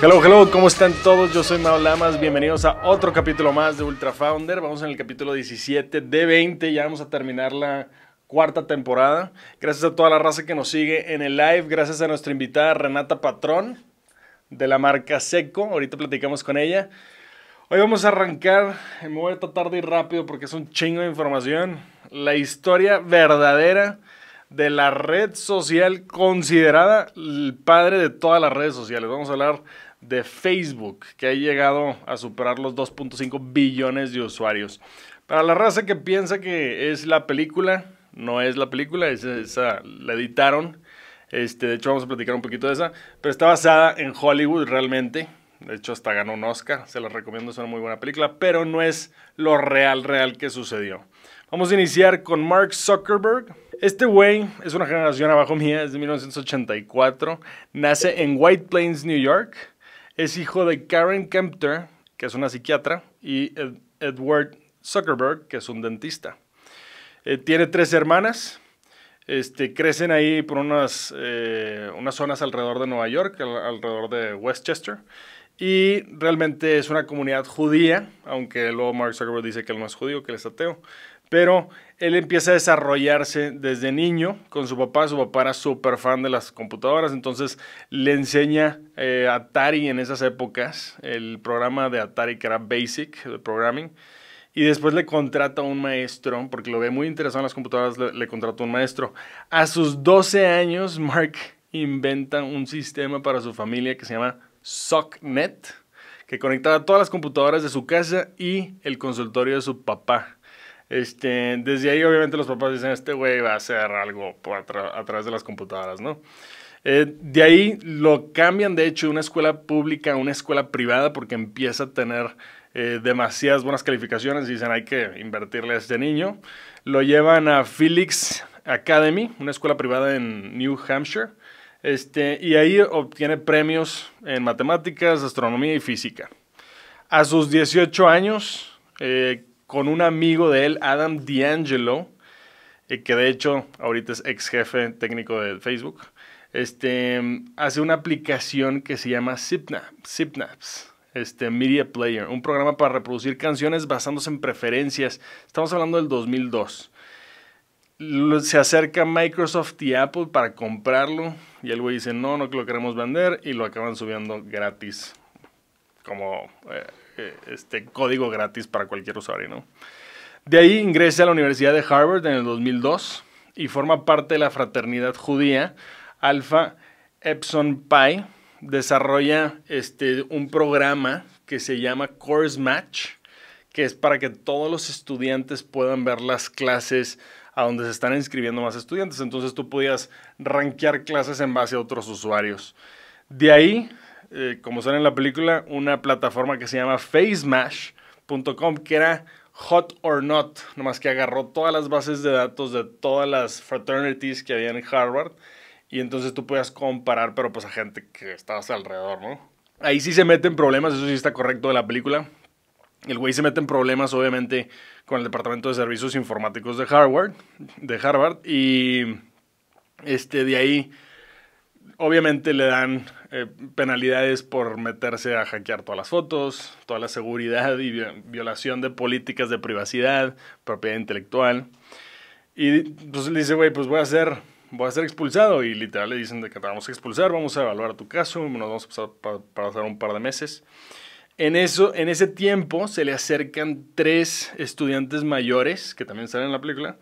Hello, hello, ¿cómo están todos? Yo soy Mao Lamas, bienvenidos a otro capítulo más de Ultra Founder. Vamos en el capítulo 17 de 20, ya vamos a terminar la cuarta temporada. Gracias a toda la raza que nos sigue en el live, gracias a nuestra invitada Renata Patrón de la marca Seco, ahorita platicamos con ella. Hoy vamos a arrancar, me voy a tratar de ir rápido porque es un chingo de información, la historia verdadera de la red social considerada el padre de todas las redes sociales. Vamos a hablar de Facebook, que ha llegado a superar los 2.5 billones de usuarios. Para la raza que piensa que es la película, no es la película, esa, la editaron. Este, de hecho, vamos a platicar un poquito de esa. Pero está basada en Hollywood realmente. De hecho, hasta ganó un Oscar. Se la recomiendo, es una muy buena película. Pero no es lo real, real que sucedió. Vamos a iniciar con Mark Zuckerberg. Este güey es una generación abajo mía, es de 1984. Nace en White Plains, New York. Es hijo de Karen Kempter, que es una psiquiatra, y Edward Zuckerberg, que es un dentista. Eh, tiene tres hermanas. Este, crecen ahí por unas, eh, unas zonas alrededor de Nueva York, alrededor de Westchester. Y realmente es una comunidad judía, aunque luego Mark Zuckerberg dice que él no es judío, que él es ateo. Pero él empieza a desarrollarse desde niño con su papá. Su papá era súper fan de las computadoras, entonces le enseña eh, Atari en esas épocas, el programa de Atari que era Basic, de Programming. Y después le contrata a un maestro, porque lo ve muy interesado en las computadoras, le, contrata un maestro. A sus 12 años, Mark inventa un sistema para su familia que se llama SockNet. que conectaba todas las computadoras de su casa y el consultorio de su papá. Este, desde ahí obviamente los papás dicen, este güey va a hacer algo a través de las computadoras, ¿no? Eh, de ahí lo cambian, de hecho, de una escuela pública a una escuela privada porque empieza a tener eh, demasiadas buenas calificaciones y dicen hay que invertirle a este niño. Lo llevan a Felix Academy, una escuela privada en New Hampshire, este, y ahí obtiene premios en matemáticas, astronomía y física. A sus 18 años, eh, con un amigo de él, Adam D'Angelo, eh, que de hecho ahorita es ex jefe técnico de Facebook, este, hace una aplicación que se llama Sipnaps. Zipnaps. Este, Media Player, un programa para reproducir canciones basándose en preferencias. Estamos hablando del 2002 se acerca Microsoft y Apple para comprarlo y el güey dice no, no que lo queremos vender y lo acaban subiendo gratis como eh, este código gratis para cualquier usuario, ¿no? De ahí ingresa a la Universidad de Harvard en el 2002 y forma parte de la fraternidad judía Alpha Epson Pi. Desarrolla este, un programa que se llama Course Match, que es para que todos los estudiantes puedan ver las clases a donde se están inscribiendo más estudiantes. Entonces tú podías rankear clases en base a otros usuarios. De ahí eh, como sale en la película, una plataforma que se llama facemash.com, que era hot or not, nomás que agarró todas las bases de datos de todas las fraternities que había en Harvard y entonces tú podías comparar, pero pues a gente que estabas alrededor, ¿no? Ahí sí se meten problemas, eso sí está correcto de la película. El güey se mete en problemas, obviamente, con el Departamento de Servicios Informáticos de Harvard, de Harvard y este, de ahí obviamente le dan eh, penalidades por meterse a hackear todas las fotos, toda la seguridad y violación de políticas de privacidad, propiedad intelectual. Y entonces pues, le dice, güey, pues voy a ser, voy a ser expulsado. Y literal le dicen que te vamos a expulsar, vamos a evaluar tu caso, nos vamos a pasar un par de meses. En, eso, en ese tiempo se le acercan tres estudiantes mayores, que también salen en la película.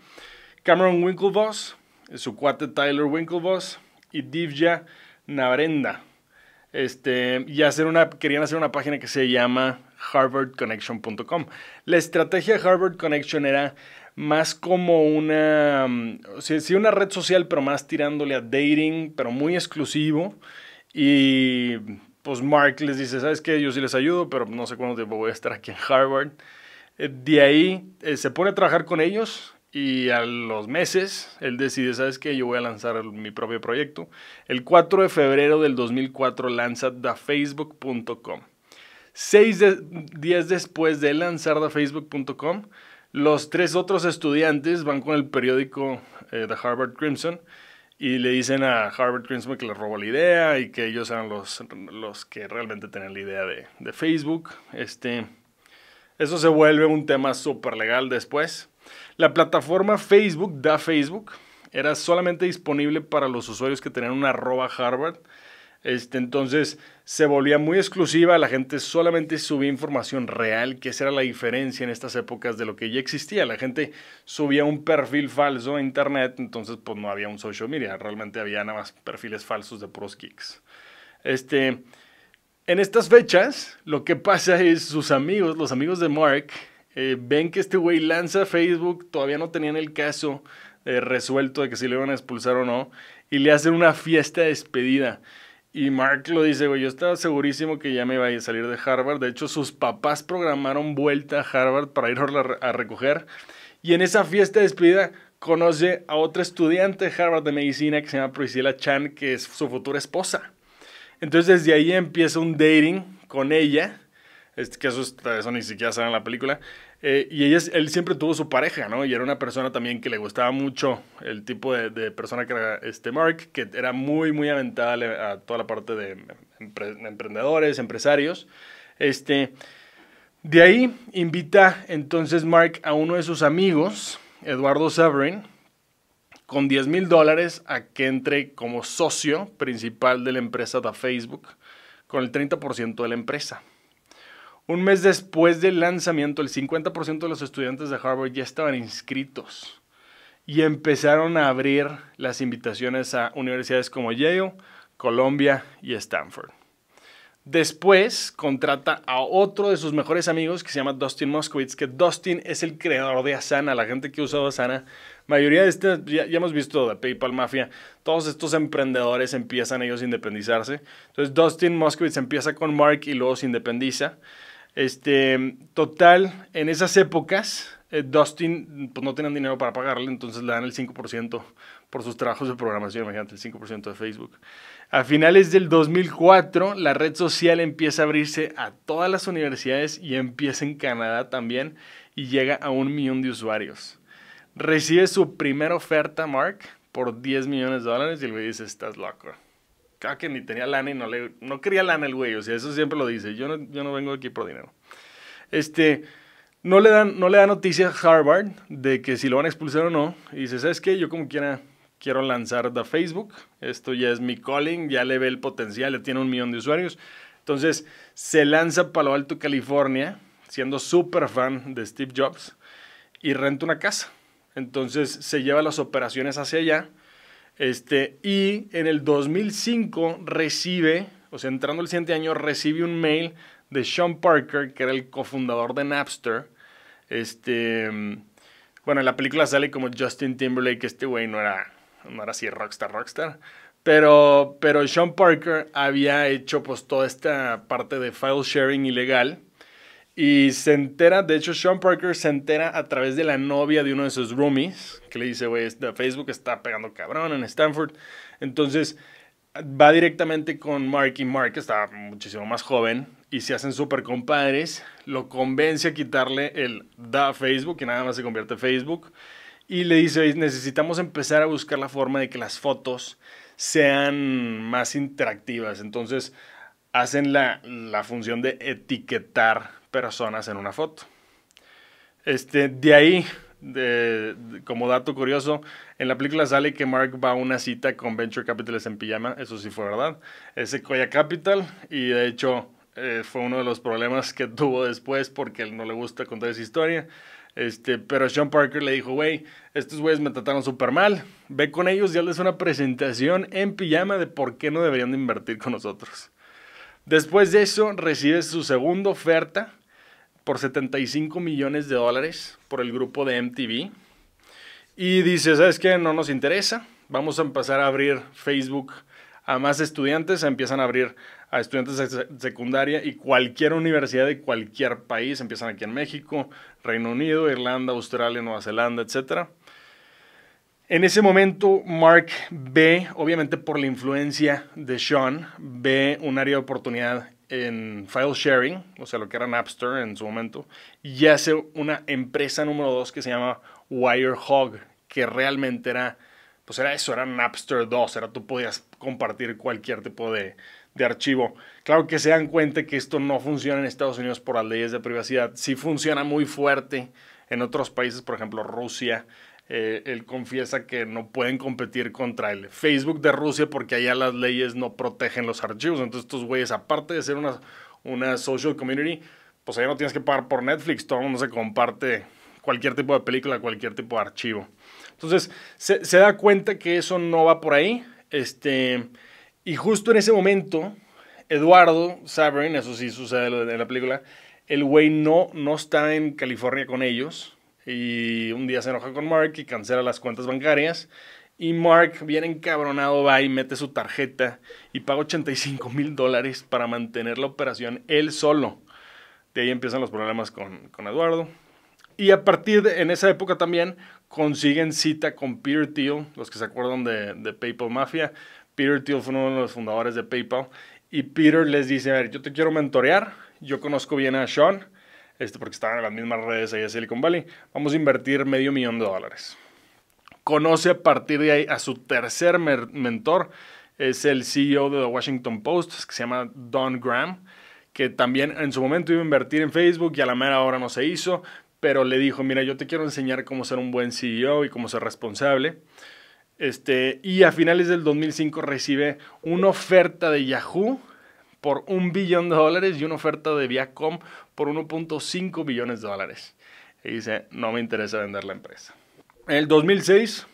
Cameron Winklevoss, su cuate Tyler Winklevoss, y Divya Navrenda. Este, y hacer una, querían hacer una página que se llama harvardconnection.com. La estrategia de Harvard Connection era más como una, mm, una red social, pero más tirándole a dating, pero muy exclusivo. Y pues Mark les dice, ¿sabes qué? Yo sí les ayudo, pero no sé cuándo tiempo voy a estar aquí en Harvard. Eh, de ahí eh, se pone a trabajar con ellos, y a los meses él decide, ¿sabes qué? Yo voy a lanzar mi propio proyecto. El 4 de febrero del 2004 lanza TheFacebook.com. Seis días después de lanzar TheFacebook.com, los tres otros estudiantes van con el periódico eh, de The Harvard Crimson y le dicen a Harvard Crimson que les robó la idea y que ellos eran los, los que realmente tenían la idea de, Facebook. Este, eso se vuelve un tema súper legal después. La plataforma Facebook da Facebook. Era solamente disponible para los usuarios que tenían una arroba Harvard. Este, entonces se volvía muy exclusiva, la gente solamente subía información real, que esa era la diferencia en estas épocas de lo que ya existía. La gente subía un perfil falso a internet, entonces pues no había un social media, realmente había nada más perfiles falsos de pros Este, en estas fechas, lo que pasa es sus amigos, los amigos de Mark, eh, ven que este güey lanza Facebook, todavía no tenían el caso eh, resuelto de que si le iban a expulsar o no, y le hacen una fiesta de despedida. Y Mark lo dice, güey, yo estaba segurísimo que ya me iba a salir de Harvard. De hecho, sus papás programaron vuelta a Harvard para ir a recoger. Y en esa fiesta de despedida conoce a otra estudiante de Harvard de medicina que se llama Priscilla Chan, que es su futura esposa. Entonces desde ahí empieza un dating con ella, este, que eso, eso ni siquiera sale en la película, eh, y ella, él siempre tuvo su pareja, ¿no? Y era una persona también que le gustaba mucho el tipo de, persona que era este Mark, que era muy, muy aventada a toda la parte de emprendedores, empresarios. Este, de ahí invita entonces Mark a uno de sus amigos, Eduardo Severin, con 10 mil dólares a que entre como socio principal de la empresa de Facebook, con el 30% de la empresa. Un mes después del lanzamiento, el 50% de los estudiantes de Harvard ya estaban inscritos y empezaron a abrir las invitaciones a universidades como Yale, Columbia y Stanford. Después contrata a otro de sus mejores amigos que se llama Dustin Moskowitz, que Dustin es el creador de Asana, la gente que usa Asana. Mayoría de este, ya, hemos visto de PayPal Mafia, todos estos emprendedores empiezan ellos a independizarse. Entonces Dustin Moskowitz empieza con Mark y luego se independiza. Este, total, en esas épocas, eh, Dustin pues, no tenían dinero para pagarle, entonces le dan el 5% por sus trabajos de programación, imagínate, el 5% de Facebook. A finales del 2004, la red social empieza a abrirse a todas las universidades y empieza en Canadá también y llega a un millón de usuarios. Recibe su primera oferta, Mark, por 10 millones de dólares y le dice, estás loco claro ah, que ni tenía lana y no, no quería lana el güey, o sea, eso siempre lo dice, yo no, yo no vengo aquí por dinero. Este, no le dan, no le da noticia a Harvard de que si lo van a expulsar o no, y dice, ¿sabes qué? Yo como quiera quiero lanzar da Facebook, esto ya es mi calling, ya le ve el potencial, ya tiene un millón de usuarios. Entonces, se lanza para Palo Alto, California, siendo súper fan de Steve Jobs, y renta una casa. Entonces, se lleva las operaciones hacia allá, este, y en el 2005 recibe, o sea, entrando el siguiente año, recibe un mail de Sean Parker, que era el cofundador de Napster. Este, bueno, en la película sale como Justin Timberlake, este güey no era, no era así rockstar, rockstar. Pero, pero Sean Parker había hecho pues toda esta parte de file sharing ilegal y se entera, de hecho, Sean Parker se entera a través de la novia de uno de sus roomies, que le dice, güey, Facebook está pegando cabrón en Stanford. Entonces, va directamente con Mark y Mark, que está muchísimo más joven, y se hacen súper compadres. Lo convence a quitarle el da Facebook, que nada más se convierte en Facebook. Y le dice, necesitamos empezar a buscar la forma de que las fotos sean más interactivas. Entonces, hacen la, función de etiquetar personas en una foto. Este, de ahí, como dato curioso, en la película sale que Mark va a una cita con Venture Capital en pijama, eso sí fue verdad, ese Sequoia Capital, y de hecho eh, fue uno de los problemas que tuvo después porque él no le gusta contar esa historia. Este, pero Sean Parker le dijo, wey, estos güeyes me trataron súper mal, ve con ellos y hazles una presentación en pijama de por qué no deberían invertir con nosotros. Después de eso, recibe su segunda oferta por 75 millones de dólares por el grupo de MTV. Y dice, ¿sabes qué? No nos interesa. Vamos a empezar a abrir Facebook a más estudiantes. Empiezan a abrir a estudiantes de secundaria y cualquier universidad de cualquier país. Empiezan aquí en México, Reino Unido, Irlanda, Australia, Nueva Zelanda, etcétera. En ese momento, Mark ve, obviamente por la influencia de Sean, ve un área de oportunidad en file sharing, o sea, lo que era Napster en su momento, y hace una empresa número dos que se llama Wirehog, que realmente era, pues era eso, era Napster 2, era tú podías compartir cualquier tipo de, de archivo. Claro que se dan cuenta que esto no funciona en Estados Unidos por las leyes de privacidad, sí funciona muy fuerte en otros países, por ejemplo Rusia, eh, él confiesa que no pueden competir contra el Facebook de Rusia porque allá las leyes no protegen los archivos. Entonces estos güeyes, aparte de ser una, una social community, pues allá no tienes que pagar por Netflix, todo el mundo se comparte cualquier tipo de película, cualquier tipo de archivo. Entonces se, da cuenta que eso no va por ahí. Este, y justo en ese momento, Eduardo Saverin, eso sí sucede en la película, el güey no, no está en California con ellos y un día se enoja con Mark y cancela las cuentas bancarias. Y Mark, bien encabronado, va y mete su tarjeta y paga 85 mil dólares para mantener la operación él solo. De ahí empiezan los problemas con, Eduardo. Y a partir de en esa época también consiguen cita con Peter Thiel, los que se acuerdan de, de PayPal Mafia. Peter Thiel fue uno de los fundadores de PayPal. Y Peter les dice, a ver, yo te quiero mentorear, yo conozco bien a Sean, este, porque estaban en las mismas redes ahí de Silicon Valley, vamos a invertir medio millón de dólares. Conoce a partir de ahí a su tercer mentor, es el CEO de The Washington Post, que se llama Don Graham, que también en su momento iba a invertir en Facebook y a la mera hora no se hizo, pero le dijo, mira, yo te quiero enseñar cómo ser un buen CEO y cómo ser responsable. Este, y a finales del 2005 recibe una oferta de Yahoo por un billón de dólares y una oferta de Viacom por 1.5 billones de dólares. Y dice, no me interesa vender la empresa. En el 2006,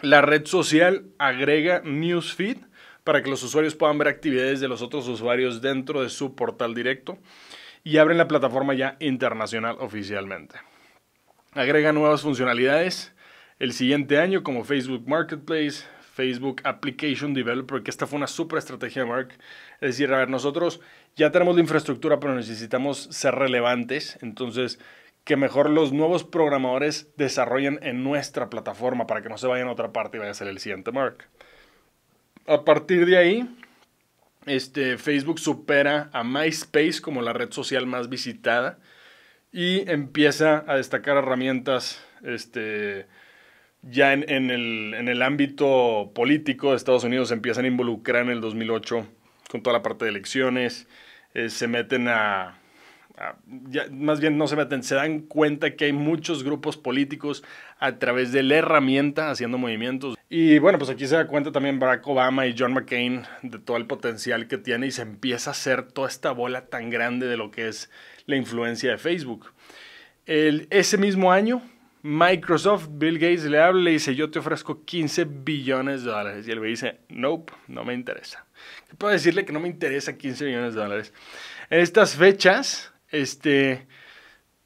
la red social agrega Newsfeed para que los usuarios puedan ver actividades de los otros usuarios dentro de su portal directo y abren la plataforma ya internacional oficialmente. Agrega nuevas funcionalidades el siguiente año como Facebook Marketplace, Facebook Application Developer, que esta fue una super estrategia Mark. Es decir, a ver, nosotros ya tenemos la infraestructura, pero necesitamos ser relevantes. Entonces, que mejor los nuevos programadores desarrollen en nuestra plataforma para que no se vayan a otra parte y vaya a ser el siguiente Mark. A partir de ahí, este, Facebook supera a MySpace como la red social más visitada y empieza a destacar herramientas este, ya en, el, ámbito político de Estados Unidos se empiezan a involucrar en el 2008 con toda la parte de elecciones, eh, se meten a, más bien no se meten, se dan cuenta que hay muchos grupos políticos a través de la herramienta haciendo movimientos. Y bueno, pues aquí se da cuenta también Barack Obama y John McCain de todo el potencial que tiene y se empieza a hacer toda esta bola tan grande de lo que es la influencia de Facebook. El, ese mismo año Microsoft, Bill Gates le habla y le dice, yo te ofrezco 15 billones de dólares. Y él me dice, nope, no me interesa. ¿Qué puedo decirle que no me interesa 15 billones de dólares? En estas fechas, este,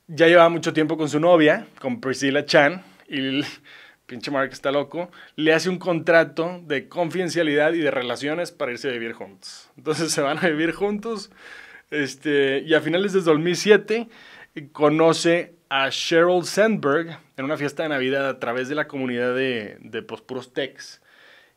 ya llevaba mucho tiempo con su novia, con Priscilla Chan, y el pinche Mark está loco, le hace un contrato de confidencialidad y de relaciones para irse a vivir juntos. Entonces se van a vivir juntos, este, y a finales de 2007 conoce a Sheryl Sandberg en una fiesta de Navidad a través de la comunidad de, de pospuros techs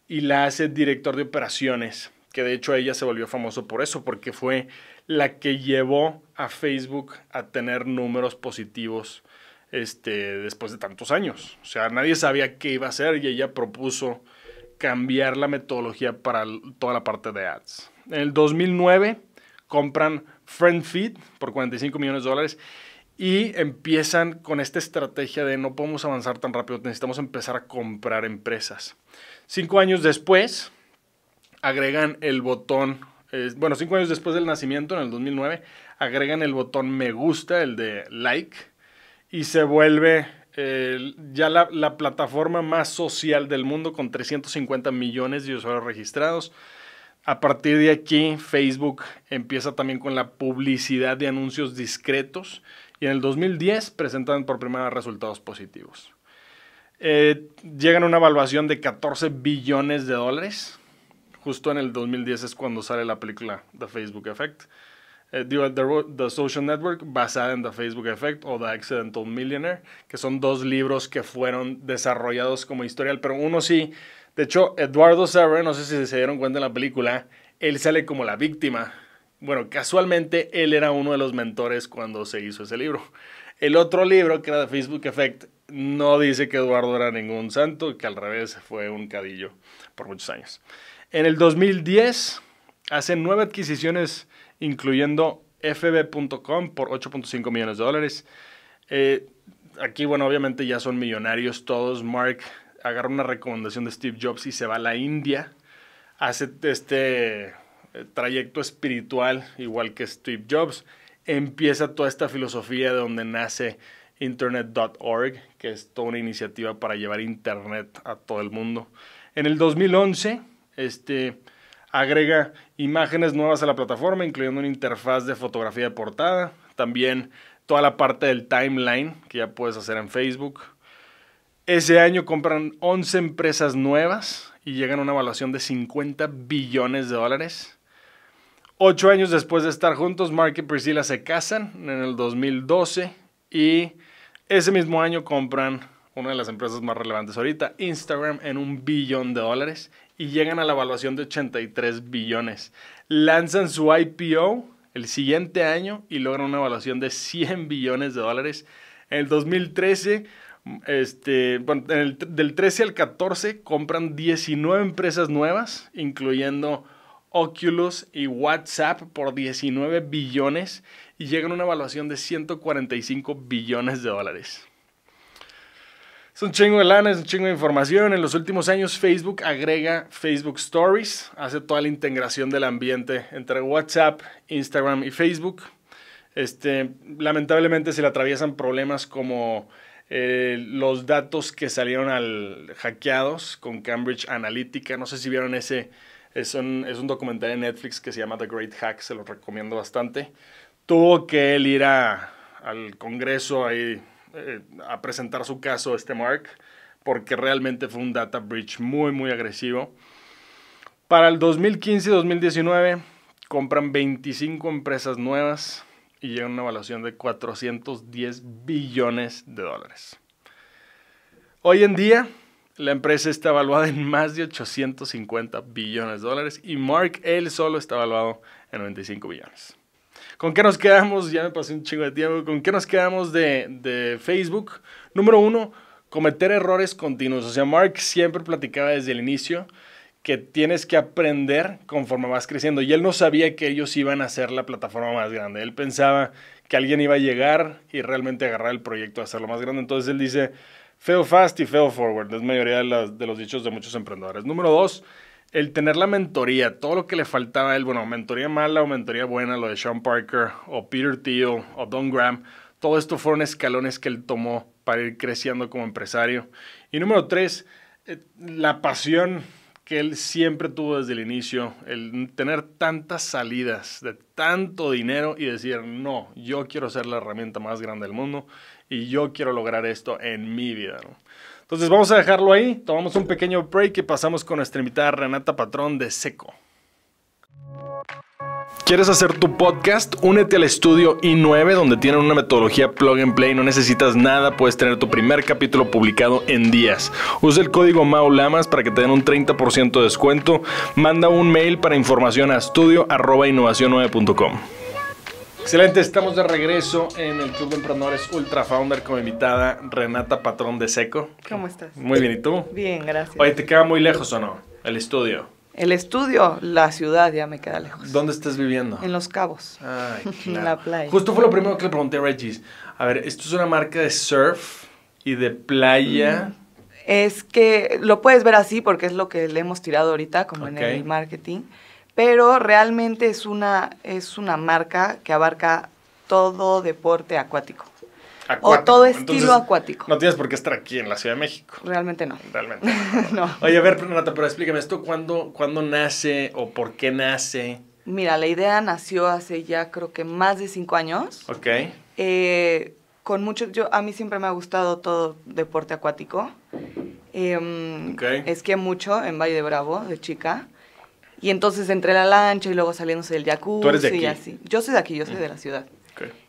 y la hace director de operaciones, que de hecho ella se volvió famoso por eso, porque fue la que llevó a Facebook a tener números positivos este, después de tantos años. O sea, nadie sabía qué iba a hacer y ella propuso cambiar la metodología para toda la parte de ads. En el 2009 compran FriendFeed por 45 millones de dólares y empiezan con esta estrategia de no podemos avanzar tan rápido, necesitamos empezar a comprar empresas. Cinco años después, agregan el botón, eh, bueno, cinco años después del nacimiento, en el 2009, agregan el botón me gusta, el de like, y se vuelve ya la, plataforma más social del mundo con 350 millones de usuarios registrados. A partir de aquí, Facebook empieza también con la publicidad de anuncios discretos y en el 2010 presentan por primera vez resultados positivos. Eh, llegan a una evaluación de 14 billones de dólares. Justo en el 2010 es cuando sale la película The Facebook Effect. Eh, The, The, Social Network, basada en The Facebook Effect o The Accidental Millionaire, que son dos libros que fueron desarrollados como historial, pero uno sí. De hecho, Eduardo Serra, no sé si se dieron cuenta en la película, él sale como la víctima bueno, casualmente él era uno de los mentores cuando se hizo ese libro. El otro libro, que era de Facebook Effect, no dice que Eduardo era ningún santo, que al revés fue un cadillo por muchos años. En el 2010 hacen nueve adquisiciones, incluyendo fb.com por 8.5 millones de dólares. Eh, aquí, bueno, obviamente ya son millonarios todos. Mark agarra una recomendación de Steve Jobs y se va a la India. Hace este eh, trayecto espiritual, igual que Steve Jobs, empieza toda esta filosofía de donde nace internet.org, que es toda una iniciativa para llevar internet a todo el mundo. En el 2011, este agrega imágenes nuevas a la plataforma, incluyendo una interfaz de fotografía de portada, también toda la parte del timeline que ya puedes hacer en Facebook. Ese año compran 11 empresas nuevas y llegan a una evaluación de 50 billones de dólares. Ocho años después de estar juntos, Mark y Priscilla se casan en el 2012 y ese mismo año compran una de las empresas más relevantes ahorita, Instagram, en un billón de dólares y llegan a la evaluación de 83 billones. Lanzan su IPO el siguiente año y logran una evaluación de 100 billones de dólares. En el 2013, este, del 13 al 14, compran 19 empresas nuevas, incluyendo Oculus y WhatsApp por 19 billones y llegan a una evaluación de 145 billones de dólares. Es un chingo de lana, es un chingo de información. En los últimos años Facebook agrega Facebook Stories, hace toda la integración del ambiente entre WhatsApp, Instagram y Facebook. Este, lamentablemente se le atraviesan problemas como eh, los datos que salieron al hackeados con Cambridge Analytica. No sé si vieron ese, es un, es un documental de Netflix que se llama The Great Hack, se lo recomiendo bastante. Tuvo que él ir al Congreso ahí, eh, a presentar su caso, este Mark, porque realmente fue un data breach muy, muy agresivo. Para el 2015-2019 compran 25 empresas nuevas y llega una evaluación de 410 billones de dólares. Hoy en día la empresa está evaluada en más de 850 billones de dólares y Mark, él solo, está evaluado en 95 billones. ¿Con qué nos quedamos? Ya me pasé un chingo de tiempo. ¿Con qué nos quedamos de, Facebook? Número uno, cometer errores continuos. O sea, Mark siempre platicaba desde el inicio que tienes que aprender conforme vas creciendo. Y él no sabía que ellos iban a ser la plataforma más grande. Él pensaba que alguien iba a llegar y realmente agarrar el proyecto a hacerlo más grande. Entonces él dice, fail fast y fail forward, es mayoría de, los dichos de muchos emprendedores. Número dos, el tener la mentoría, todo lo que le faltaba a él, bueno, mentoría mala o mentoría buena, lo de Sean Parker o Peter Thiel o Don Graham, todo esto fueron escalones que él tomó para ir creciendo como empresario. Y número tres, eh, la pasión que él siempre tuvo desde el inicio, el tener tantas salidas de tanto dinero y decir, no, yo quiero ser la herramienta más grande del mundo y yo quiero lograr esto en mi vida. Entonces vamos a dejarlo ahí, tomamos un pequeño break y pasamos con nuestra invitada Renata Patrón de Seco. ¿Quieres hacer tu podcast? Únete al estudio i9 donde tienen una metodología plug and play, no necesitas nada, puedes tener tu primer capítulo publicado en días. Usa el código MAULAMAS para que te den un 30% de descuento. Manda un mail para información a estudio@innovacion9.com. Excelente, estamos de regreso en el Club de Emprendedores Ultra Founder con invitada Renata Patrón de Seco. ¿Cómo estás? Muy bien, ¿y tú? Bien, gracias. Oye, ¿te queda muy lejos o no el estudio? El estudio, la ciudad ya me queda lejos. ¿Dónde estás viviendo? En Los Cabos. Ay, En la playa. Justo fue lo primero que le pregunté a Regis. A ver, esto es una marca de surf y de playa. Mm, es que lo puedes ver así porque es lo que le hemos tirado ahorita, como en el marketing pero realmente es una, es una marca que abarca todo deporte acuático. O todo estilo acuático. No tienes por qué estar aquí en la Ciudad de México. Realmente no. Realmente. No. Oye, a ver, Renata, pero explícame esto, ¿cuándo, ¿cuándo nace o por qué nace? Mira, la idea nació hace ya creo que más de cinco años. Ok. Eh, con mucho, yo, a mí siempre me ha gustado todo deporte acuático. Eh, em, es Esquié mucho en Valle de Bravo, de chica. Y entonces entre la lancha y luego saliéndose del jacuzzi así. Yo soy de aquí, yo soy de mm. la ciudad.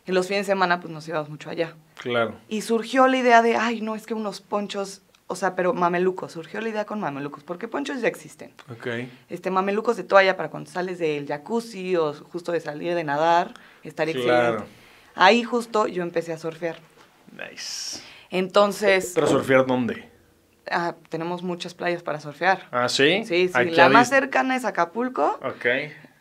En los fines de semana pues nos íbamos mucho allá. Claro. Y surgió la idea de, ay, no, es que unos ponchos, o sea, pero mamelucos, surgió la idea con mamelucos, porque ponchos ya existen. Ok. Este, mamelucos de toalla para cuando sales del jacuzzi o justo de salir de nadar, estar excelente. Ahí justo yo empecé a surfear. Nice. Entonces... ¿Pero surfear dónde? Ah, tenemos muchas playas para surfear. ¿Ah, sí? Sí, sí. la más cercana es Acapulco. Ok.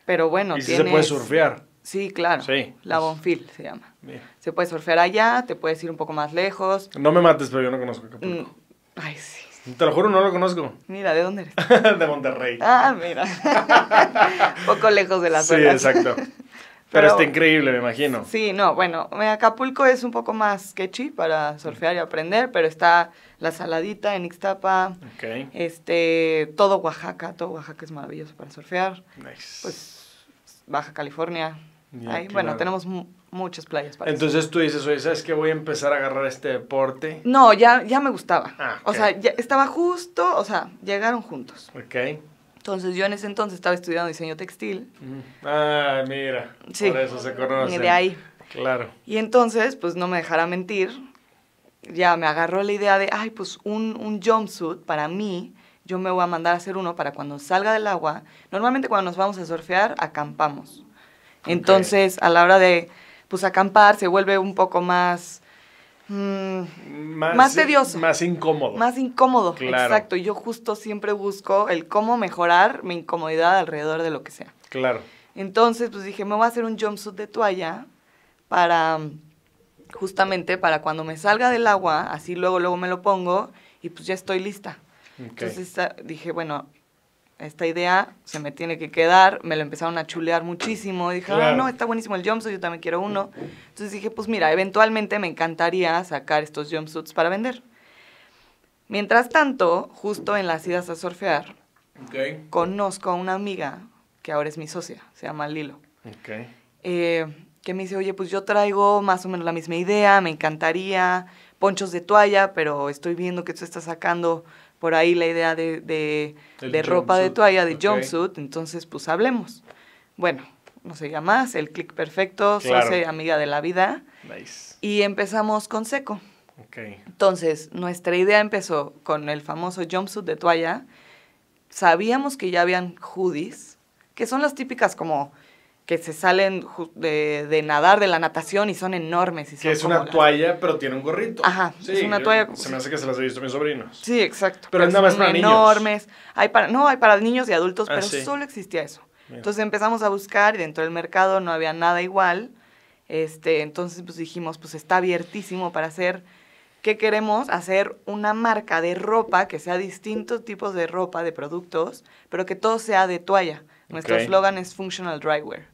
Pero bueno, ¿Y si se puede surfear? Sí, claro. Sí. La pues. Bonfil se llama. Se puede surfear allá, te puedes ir un poco más lejos. No me mates, pero yo no conozco Acapulco. Mm, ay, sí. Te lo juro, no lo conozco. Mira, ¿de dónde eres? de Monterrey. Ah, mira. poco lejos de la zona. Sí, exacto. Pero, está increíble, me imagino. Sí, no, bueno, Acapulco es un poco más sketchy para surfear y aprender, pero está la saladita en Ixtapa. Okay. Este, todo Oaxaca, todo Oaxaca es maravilloso para surfear. Nice. Pues Baja California. Ahí, Bueno, tenemos muchas playas para Entonces tú dices, oye, ¿sabes que Voy a empezar a agarrar este deporte. No, ya, ya me gustaba. Ah, o sea, estaba justo, o sea, llegaron juntos. Ok. Entonces yo en ese entonces estaba estudiando diseño textil. Mm. Ah, mira. Por eso se conoce. De ahí. Claro. Y entonces, pues no me dejará mentir, ya me agarró la idea de, ay, pues un, un jumpsuit para mí, yo me voy a mandar a hacer uno para cuando salga del agua. Normalmente cuando nos vamos a surfear, acampamos. Entonces, a la hora de, pues acampar, se vuelve un poco más Mm, más, tedioso. Más incómodo. Más incómodo, exacto. exacto. Yo justo siempre busco el cómo mejorar mi incomodidad alrededor de lo que sea. Claro. Entonces, pues dije, me voy a hacer un jumpsuit de toalla para, justamente para cuando me salga del agua, así luego, luego me lo pongo y pues ya estoy lista. Entonces ah, dije, bueno, esta idea se me tiene que quedar. Me lo empezaron a chulear muchísimo. Dije, ah, no, está buenísimo el jumpsuit, yo también quiero uno. Entonces dije, pues mira, eventualmente me encantaría sacar estos jumpsuits para vender. Mientras tanto, justo en las idas a surfear, conozco a una amiga que ahora es mi socia, se llama Lilo. Eh, que me dice, oye, pues yo traigo más o menos la misma idea, me encantaría ponchos de toalla, pero estoy viendo que tú estás sacando por ahí la idea de, ropa de toalla, de jumpsuit, entonces pues hablemos. Bueno, no se más, el click perfecto, soy amiga de la vida. Y empezamos con seco. Entonces, nuestra idea empezó con el famoso jumpsuit de toalla. Sabíamos que ya habían hoodies, que son las típicas como que se salen de, nadar, de la natación y son enormes. Y que es una toalla, pero tiene un gorrito. Ajá, es una toalla. Se me hace que se las he visto a mis sobrinos. Sí, exacto. Pero, es nada más para niños. Enormes. Hay para, no, hay para niños y adultos, ah, pero solo existía eso. Entonces empezamos a buscar y dentro del mercado no había nada igual. Este, entonces pues dijimos, pues está abiertísimo para hacer ¿qué queremos? Hacer una marca de ropa que sea distintos tipos de ropa, de productos, pero que todo sea de toalla. Nuestro eslogan es Functional Dryware.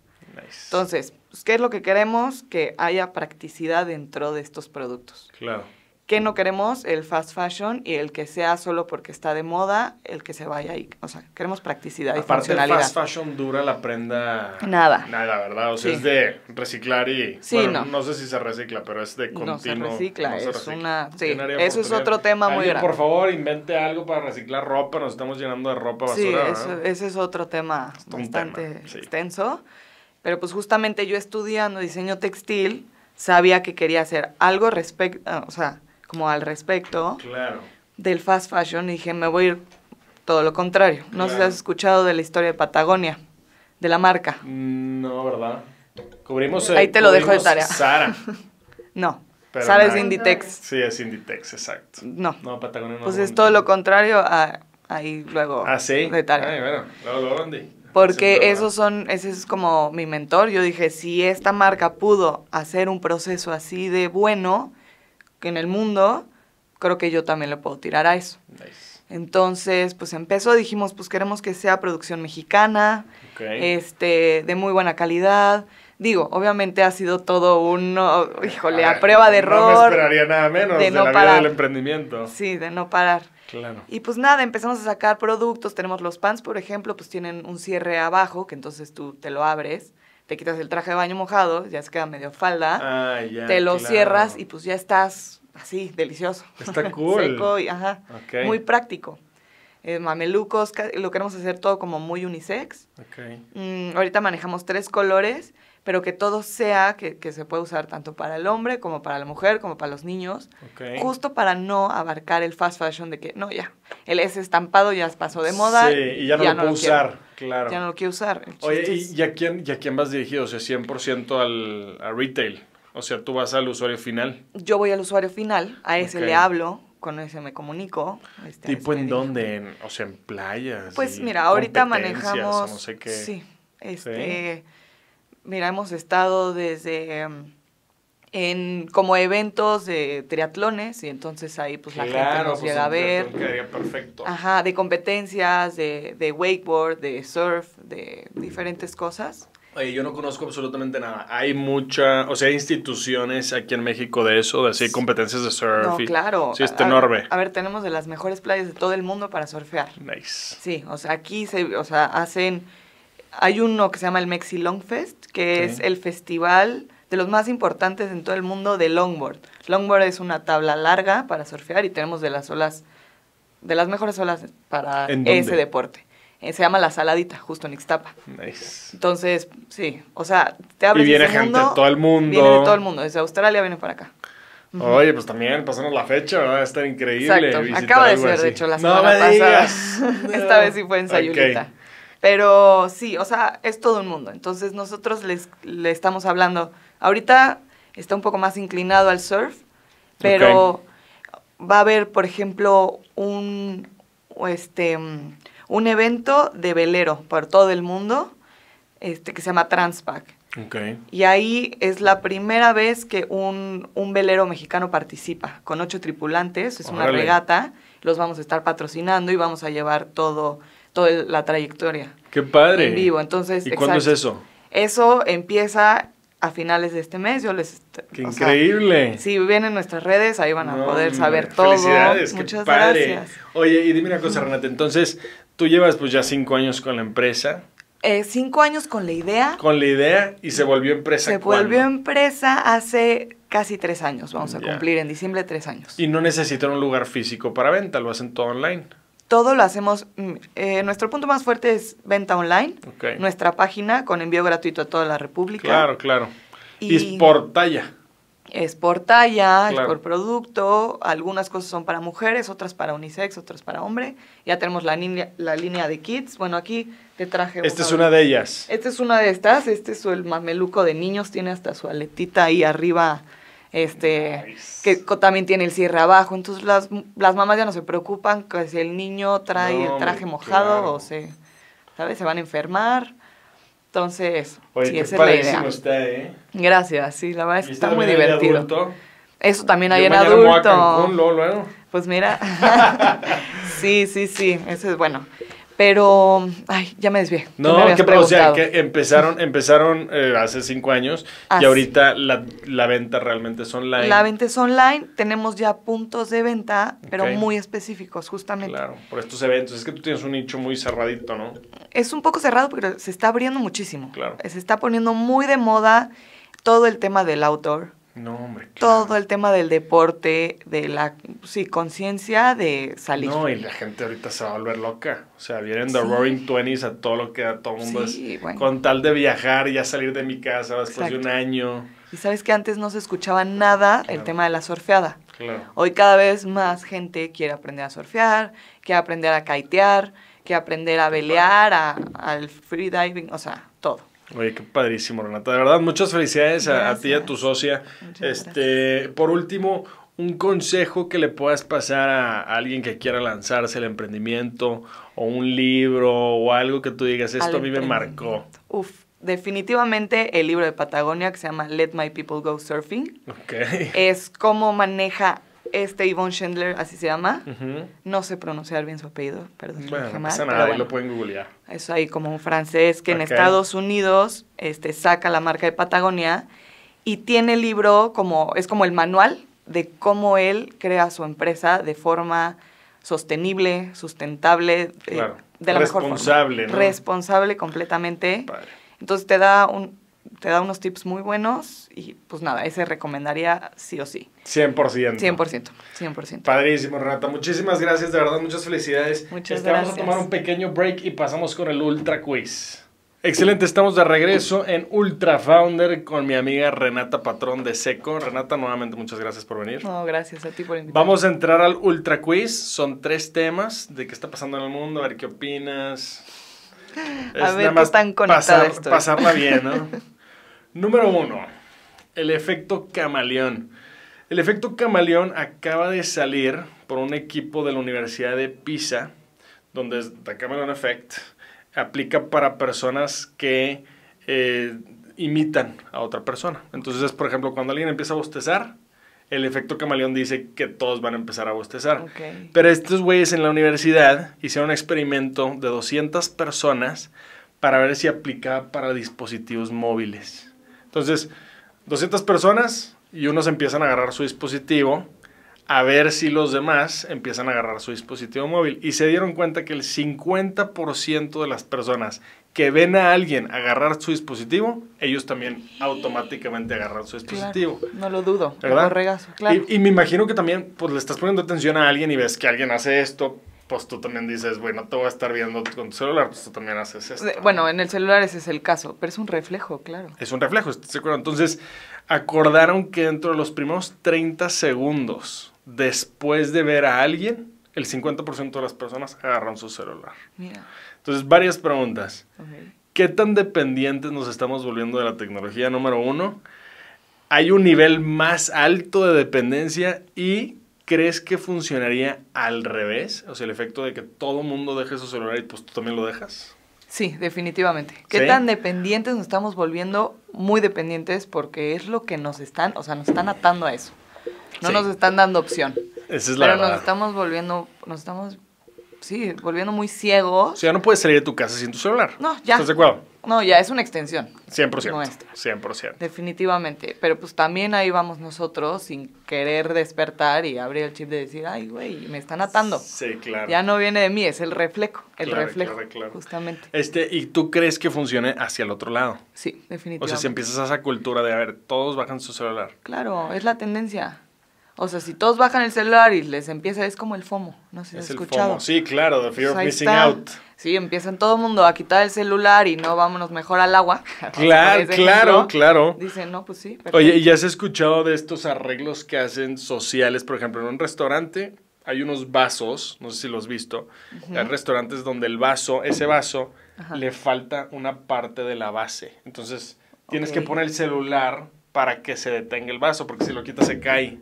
Entonces, pues, ¿qué es lo que queremos? Que haya practicidad dentro de estos productos. Claro qué no queremos, el fast fashion y el que sea solo porque está de moda, el que se vaya ahí. O sea, queremos practicidad Aparte, y funcionalidad. fast fashion dura la prenda... Nada. Nada, ¿verdad? O sea, es de reciclar y... Sí, no. no. sé si se recicla, pero es de continuo... No se recicla, es una... eso es otro tema muy grande. por favor, invente algo para reciclar ropa, nos estamos llenando de ropa basura, Sí, eso, ese es otro tema bastante extenso. Pero pues justamente yo estudiando diseño textil, sabía que quería hacer algo respecto... O sea como al respecto claro. del fast fashion y dije, me voy a ir todo lo contrario. No sé si has escuchado de la historia de Patagonia, de la marca. Mm, no, ¿verdad? Cubrimos... Eh, ahí te lo dejo de tarea. Sara. no. Sara es Inditex. Sí, es Inditex, exacto. No. No, Patagonia no. Pues es todo lo contrario a... Ahí luego. Ah, sí. De tarea. Ay, bueno, luego, lo Andy. Porque esos son, ese es como mi mentor. Yo dije, si esta marca pudo hacer un proceso así de bueno, que en el mundo, creo que yo también le puedo tirar a eso. Entonces, pues empezó, dijimos, pues queremos que sea producción mexicana, este, de muy buena calidad. Digo, obviamente ha sido todo un, oh, híjole, a, prueba de error. No esperaría nada menos de, no parar. vida del emprendimiento. Sí, de no parar. Claro. Y pues nada, empezamos a sacar productos. Tenemos los pants, por ejemplo, pues tienen un cierre abajo, que entonces tú te lo abres te quitas el traje de baño mojado, ya se queda medio falda, ah, te lo cierras y pues ya estás así, delicioso. Está cool. Seco y, ajá, muy práctico. Eh, mamelucos, lo queremos hacer todo como muy unisex. Mm, ahorita manejamos tres colores, pero que todo sea, que, se pueda usar tanto para el hombre como para la mujer, como para los niños, justo para no abarcar el fast fashion de que, no, ya, el es estampado ya pasó de moda. Sí, y ya no lo puedo usar. Claro. Ya no lo quiero usar. Oye, ¿y, a quién, vas dirigido? O sea, 100% al a retail. O sea, tú vas al usuario final. Yo voy al usuario final, a ese le hablo, con ese me comunico. Este, ¿Tipo en dónde? o sea, en playas. Pues mira, ahorita manejamos. No sé qué. Sí. Este, Mira, hemos estado desde. Em, en como eventos de triatlones y entonces ahí pues la gente nos pues, llega a ver perfecto ajá de competencias de, de, wakeboard de surf de diferentes cosas Oye, yo no conozco absolutamente nada hay mucha o sea hay instituciones aquí en México de eso de así competencias de surf no, claro sí es enorme a, ver tenemos de las mejores playas de todo el mundo para surfear nice sí o sea aquí se o sea hacen hay uno que se llama el Mexi Long Fest que es el festival de los más importantes en todo el mundo de longboard. Longboard es una tabla larga para surfear y tenemos de las olas, de las mejores olas para ese deporte. Eh, se llama La Saladita, justo en Ixtapa. Entonces, sí, o sea, te abres Y viene gente de todo el mundo. Viene de todo el mundo, desde Australia viene para acá. Oye, pues también pasamos la fecha, va a estar increíble. Exacto. Acaba de ser, de hecho, la semana pasada. Esta vez sí fue en Sayulita. Pero sí, o sea, es todo el mundo. Entonces nosotros les le estamos hablando Ahorita está un poco más inclinado al surf, pero va a haber, por ejemplo, un, este, un evento de velero por todo el mundo este, que se llama Transpac. Y ahí es la primera vez que un, velero mexicano participa con ocho tripulantes, es una regata, los vamos a estar patrocinando y vamos a llevar todo, toda la trayectoria. ¡Qué padre! En vivo, entonces. ¿Y cuándo es eso? Eso empieza a finales de este mes. Yo les. ¡Qué increíble! si vienen nuestras redes, ahí van a poder saber todo. Muchas gracias. Oye, y dime una cosa, Renata. Entonces, tú llevas pues ya cinco años con la empresa. Eh, cinco años con la idea. Con la idea y se volvió empresa. Se volvió empresa hace casi tres años. Vamos a cumplir en diciembre tres años. Y no necesitan un lugar físico para venta, lo hacen todo online. Todo lo hacemos, mm, eh, nuestro punto más fuerte es venta online, nuestra página con envío gratuito a toda la República. Claro, claro. Y, es por talla. Es por talla, es por producto, algunas cosas son para mujeres, otras para unisex, otras para hombre. Ya tenemos la, línea, la línea de kits, bueno, aquí te traje... Esta es una de ellas. Esta es una de estas, este es el mameluco de niños, tiene hasta su aletita ahí arriba este, que también tiene el cierre abajo. Entonces las, las mamás ya no se preocupan que si el niño trae el traje mojado o se, ¿sabes? Se van a enfermar. Entonces, sí, es la idea. ¿eh? Gracias, sí, la verdad es que está muy divertido. Eso también hay en adulto. luego, luego. Pues mira, sí, sí, sí, eso es bueno. Pero, ay, ya me desvié. No, qué que empezaron, empezaron eh, hace cinco años y ahorita la, venta realmente es online. La venta es online, tenemos ya puntos de venta, pero muy específicos, justamente. Claro, por estos eventos. Es que tú tienes un nicho muy cerradito, ¿no? Es un poco cerrado, pero se está abriendo muchísimo. Claro. Se está poniendo muy de moda todo el tema del outdoor. No, hombre. Todo el tema del deporte, de la sí, conciencia de salir. No, y la gente ahorita se va a volver loca. O sea, vienen de Roaring Twenties a todo lo que da todo el mundo. Con tal de viajar, y ya salir de mi casa después de un año. Y sabes que antes no se escuchaba nada el tema de la surfeada. Claro. Hoy cada vez más gente quiere aprender a surfear, quiere aprender a kitear, quiere aprender a velear, al freediving, o sea, todo. Oye, qué padrísimo, Renata. De verdad, muchas felicidades a, ti y a tu socia. este, por último, un consejo que le puedas pasar a alguien que quiera lanzarse el emprendimiento o un libro o algo que tú digas, esto a mí me marcó. Uf, definitivamente el libro de Patagonia que se llama Let My People Go Surfing. Okay. Es cómo maneja este Yvonne Schindler, así se llama. No sé pronunciar bien su apellido, perdón. Bueno, no nada, lo pueden googlear. Es ahí como un francés que en Estados Unidos este, saca la marca de Patagonia y tiene el libro como, es como el manual de cómo él crea su empresa de forma sostenible, sustentable, de la mejor forma. Responsable, Responsable completamente. Entonces te da un, te da unos tips muy buenos y pues nada, ese recomendaría sí o sí. 100%. 100%, 100%. Padrísimo, Renata. Muchísimas gracias, de verdad, muchas felicidades. Muchas gracias. Vamos a tomar un pequeño break y pasamos con el Ultra Quiz. Excelente, estamos de regreso en Ultra Founder con mi amiga Renata Patrón de Seco. Renata, nuevamente muchas gracias por venir. No, gracias a ti por invitarme. Vamos a entrar al Ultra Quiz. Son tres temas de qué está pasando en el mundo, a ver qué opinas. a ver qué tan conectada esto Pasarla bien, ¿no? Número uno, El efecto camaleón. El efecto camaleón acaba de salir por un equipo de la Universidad de Pisa, donde The Camaleon Effect aplica para personas que eh, imitan a otra persona. Entonces, por ejemplo, cuando alguien empieza a bostezar, el efecto camaleón dice que todos van a empezar a bostezar. Pero estos güeyes en la universidad hicieron un experimento de 200 personas para ver si aplicaba para dispositivos móviles. Entonces, 200 personas y unos empiezan a agarrar su dispositivo a ver si los demás empiezan a agarrar su dispositivo móvil. Y se dieron cuenta que el 50% de las personas que ven a alguien agarrar su dispositivo, ellos también automáticamente agarran su dispositivo. no lo dudo, ¿verdad? y, me imagino que también pues, le estás poniendo atención a alguien y ves que alguien hace esto, pues tú también dices, bueno, te voy a estar viendo con tu celular, pues tú también haces esto. Bueno, en el celular ese es el caso, pero es un reflejo, claro. Es un reflejo, se acuerdan Entonces, acordaron que dentro de los primeros 30 segundos después de ver a alguien, el 50% de las personas agarran su celular. Entonces, varias preguntas. ¿Qué tan dependientes nos estamos volviendo de la tecnología? Número uno, ¿hay un nivel más alto de dependencia y ¿Crees que funcionaría al revés? O sea, el efecto de que todo mundo deje su celular y pues tú también lo dejas. Sí, definitivamente. ¿Qué tan dependientes nos estamos volviendo? Muy dependientes porque es lo que nos están, o sea, nos están atando a eso. No nos están dando opción. Esa es la Pero nos estamos volviendo, nos estamos, sí, volviendo muy ciegos. O sea, no puedes salir de tu casa sin tu celular. No, ya. ¿Estás de acuerdo? No, ya es una extensión. 100%. 100%. Definitivamente. Pero pues también ahí vamos nosotros sin querer despertar y abrir el chip de decir, ay, güey, me están atando. Sí, claro. Ya no viene de mí, es el reflejo. El reflejo. Justamente. Este, ¿Y tú crees que funcione hacia el otro lado? Sí, definitivamente. O sea, si empiezas a esa cultura de, a ver, todos bajan su celular. Claro, es la tendencia. O sea, si todos bajan el celular y les empieza, es como el FOMO, no escuchado. Sí, claro, the fear of missing out. Sí, empiezan todo el mundo a quitar el celular y no vámonos mejor al agua. Claro, claro, claro. Dicen, no, pues sí. Oye, ¿y ya has escuchado de estos arreglos que hacen sociales? Por ejemplo, en un restaurante hay unos vasos, no sé si los has visto, hay restaurantes donde el vaso, ese vaso, le falta una parte de la base. Entonces, tienes que poner el celular para que se detenga el vaso, porque si lo quitas se cae.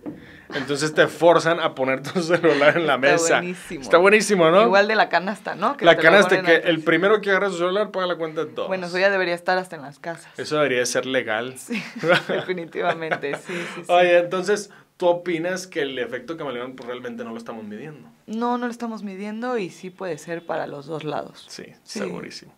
Entonces te forzan a poner tu celular en la mesa. Está Buenísimo. Está buenísimo, ¿no? Igual de la canasta, ¿no? la canasta, que el primero que agarra su celular paga la cuenta de todos. Bueno, eso ya debería estar hasta en las casas. Eso debería ser legal. Sí, definitivamente, sí, sí. Oye, entonces, ¿Tú opinas que el efecto camaleón pues, realmente no lo estamos midiendo? No, no lo estamos midiendo y sí puede ser para los dos lados. Sí, sí, segurísimo.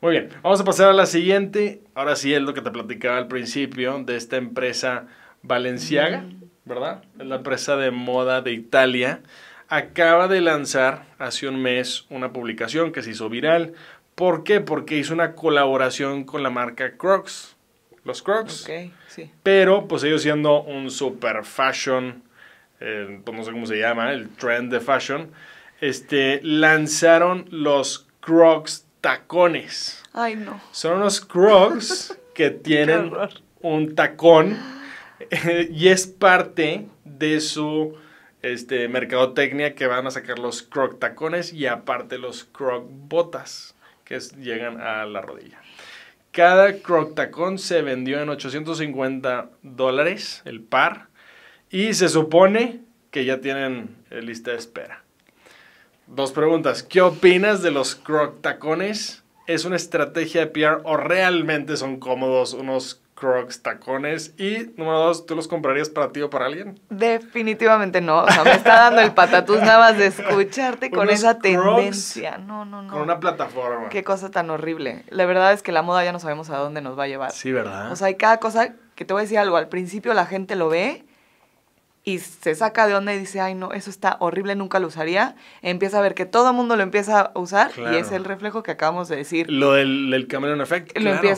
Muy bien, vamos a pasar a la siguiente. Ahora sí es lo que te platicaba al principio de esta empresa Valenciaga, ¿verdad? Es la empresa de moda de Italia. Acaba de lanzar hace un mes una publicación que se hizo viral. ¿Por qué? Porque hizo una colaboración con la marca Crocs los Crocs. sí. Pero pues ellos siendo un super fashion, eh, pues no sé cómo se llama, el trend de fashion, este, lanzaron los Crocs tacones. Ay, no. Son unos Crocs que tienen un tacón eh, y es parte de su este, mercadotecnia que van a sacar los croc tacones y aparte los croc botas que llegan a la rodilla. Cada croc se vendió en 850 dólares el par y se supone que ya tienen eh, lista de espera. Dos preguntas. ¿Qué opinas de los croctacones? ¿Es una estrategia de PR o realmente son cómodos unos Crocs, tacones. Y número dos, ¿tú los comprarías para ti o para alguien? Definitivamente no. O sea, me está dando el patatús nada más de escucharte con esa tendencia. No, no, no. Con una plataforma. Qué cosa tan horrible. La verdad es que la moda ya no sabemos a dónde nos va a llevar. Sí, ¿verdad? O sea, hay cada cosa que te voy a decir algo. Al principio la gente lo ve y se saca de onda y dice, ay no, eso está horrible, nunca lo usaría, empieza a ver que todo el mundo lo empieza a usar y es el reflejo que acabamos de decir. Lo del, del Cameron Effect.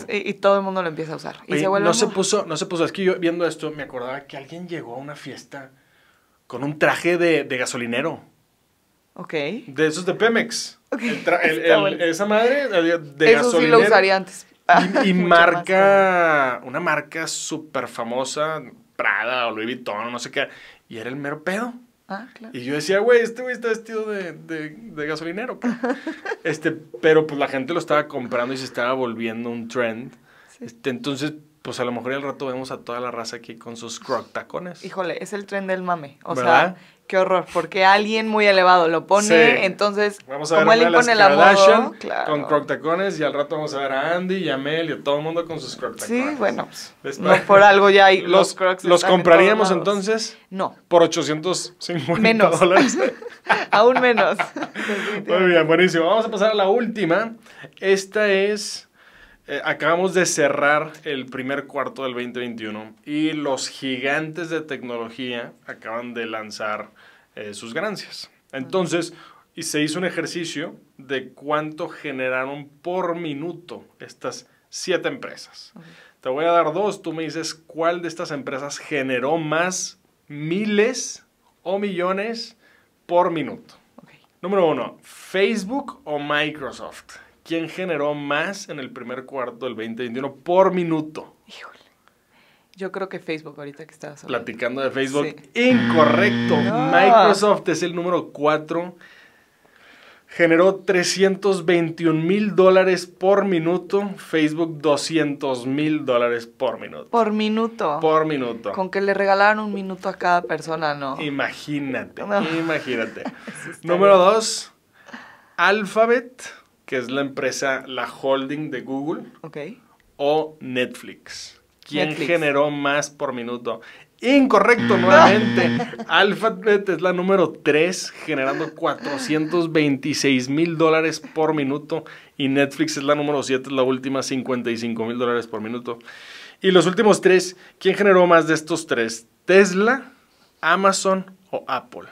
y, todo el mundo lo empieza a usar. se vuelve no, se puso, no se puso, es que yo viendo esto me acordaba que alguien llegó a una fiesta con un traje de, gasolinero. Ok. De esos de Pemex. esa madre eh, de Eso sí lo usaría antes. Y, marca, una marca súper famosa, Prada o Louis Vuitton o no sé qué. Y era el mero pedo. Ah, claro. Y yo decía, güey, este güey está vestido de, gasolinero. este, pero pues la gente lo estaba comprando y se estaba volviendo un trend. Este, entonces, pues a lo mejor al rato vemos a toda la raza aquí con sus croc tacones. Híjole, es el tren del mame. O sea, Qué horror, porque alguien muy elevado lo pone, entonces como alguien pone la claro. con croctacones y al rato vamos a ver a Andy y a Mel y a todo el mundo con sus croctacones. Sí, pues, pues, bueno, por algo ya hay los, crocs. ¿Los compraríamos entonces? No. Por 850 dólares. Aún menos. muy bien, buenísimo. Vamos a pasar a la última. Esta es... Eh, acabamos de cerrar el primer cuarto del 2021 y los gigantes de tecnología acaban de lanzar eh, sus ganancias. Entonces, y se hizo un ejercicio de cuánto generaron por minuto estas siete empresas. Te voy a dar dos, tú me dices cuál de estas empresas generó más miles o millones por minuto. Número uno, Facebook o Microsoft. ¿Quién generó más en el primer cuarto del 2021 por minuto? Yo creo que Facebook, ahorita que estás. Platicando de Facebook. Incorrecto. Mm. Microsoft es el número 4. Generó 321 mil dólares por minuto. Facebook 200 mil dólares por minuto. Por minuto. Por minuto. Con que le regalaran un minuto a cada persona, ¿no? Imagínate, imagínate. número 2. Alphabet, que es la empresa, la holding de Google. Ok. O Netflix. ¿Quién generó más por minuto? Incorrecto nuevamente. Alphabet es la número 3, generando 426 mil dólares por minuto. Y Netflix es la número 7, la última, 55 mil dólares por minuto. Y los últimos tres, ¿quién generó más de estos tres? ¿Tesla, Amazon o Apple?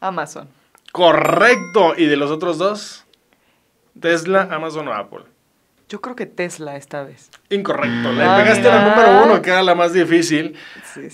Amazon. Correcto. ¿Y de los otros dos? ¿Tesla, Amazon o Apple? Yo creo que Tesla esta vez. Incorrecto. Le ah, pegaste la número uno, que era la más difícil.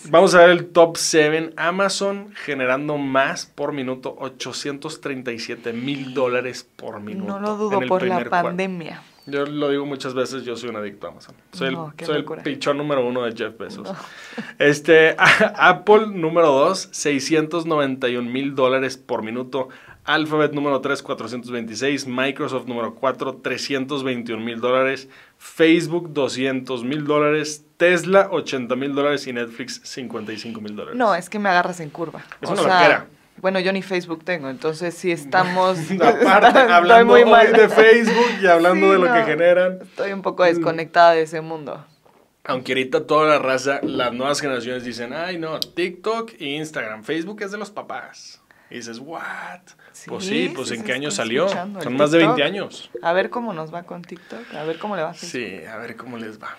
Vamos a ver el top 7. Amazon generando más por minuto, 837 mil dólares por minuto. No lo dudo por la pandemia. Yo lo digo muchas veces, yo soy un adicto a Amazon. Soy, el, pichón número uno de Jeff Bezos. Este, Apple número dos, 691 mil dólares por minuto. Alphabet número 3, 426. Microsoft número 4, 321 mil dólares. Facebook, 200 mil dólares. Tesla, 80 mil dólares. Y Netflix, 55 mil dólares. No, es que me agarras en curva. Es una sea, Bueno, yo ni Facebook tengo, entonces si estamos... hablando muy mal. de Facebook y hablando de lo que generan. Estoy un poco desconectada de ese mundo. Aunque ahorita toda la raza, las nuevas generaciones dicen, ay no, TikTok e Instagram, Facebook es de los papás. Y dices, ¿what? pues sí, pues ¿en qué año salió? Son más de 20 años. A ver cómo nos va con TikTok, a ver cómo le va a Sí, a ver cómo les va.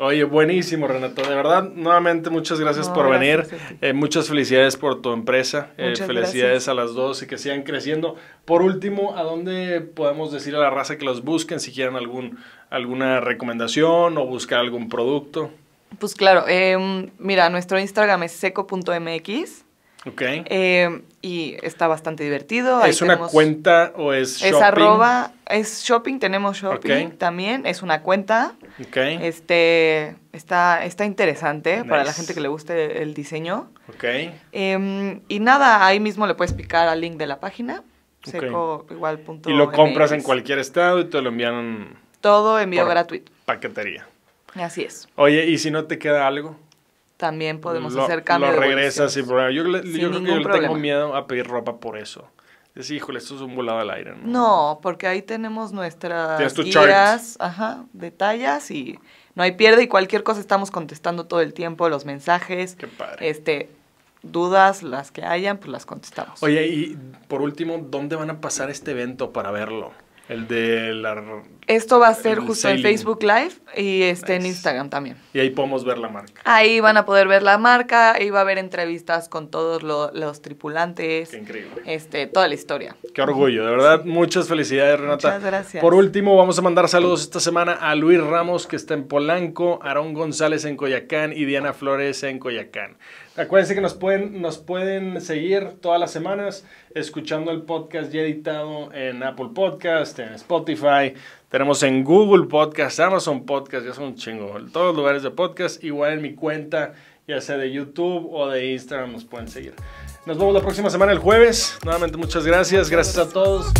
Oye, buenísimo, Renato. De verdad, nuevamente muchas gracias por venir. Eh, muchas felicidades por tu empresa. Eh, felicidades a las dos y que sigan creciendo. Por último, ¿a dónde podemos decir a la raza que los busquen si quieren algún, alguna recomendación o buscar algún producto? Pues claro, em, mira, nuestro Instagram es seco.mx. Ok. Eh, y está bastante divertido. ¿Es una cuenta o es shopping? Es arroba, es shopping, tenemos shopping también, es una cuenta. Ok. Este, está, está interesante para la gente que le guste el diseño. Ok. Em, y nada, ahí mismo le puedes picar al link de la página. igual, y lo compras en cualquier estado y te lo envían. Todo envío gratuito. Paquetería. Así es. Oye, ¿y si no te queda algo? también podemos hacer cambios. Lo regresas sin problema. Yo, yo creo que yo tengo miedo a pedir ropa por eso. Es, híjole, esto es un volado al aire, ¿no? porque ahí tenemos nuestras guías, ajá, detalles y no hay pierde y cualquier cosa estamos contestando todo el tiempo, los mensajes. Este, dudas, las que hayan, pues las contestamos. Oye, y por último, ¿dónde van a pasar este evento para verlo? El de la... Esto va a ser justo en Facebook Live y este, en Instagram también. Y ahí podemos ver la marca. Ahí van a poder ver la marca, ahí va a haber entrevistas con todos los tripulantes. Qué increíble. Este, toda la historia. Qué orgullo, de verdad. Muchas felicidades, Renata. Muchas gracias. Por último, vamos a mandar saludos esta semana a Luis Ramos, que está en Polanco, Aarón González en Coyacán y Diana Flores en Coyacán. Acuérdense que nos pueden, nos pueden seguir todas las semanas escuchando el podcast ya editado en Apple Podcast, en Spotify, tenemos en Google Podcast, Amazon Podcast, ya son un chingo, en todos los lugares de podcast, igual en mi cuenta, ya sea de YouTube o de Instagram, nos pueden seguir. Nos vemos la próxima semana el jueves. Nuevamente muchas gracias, gracias a todos.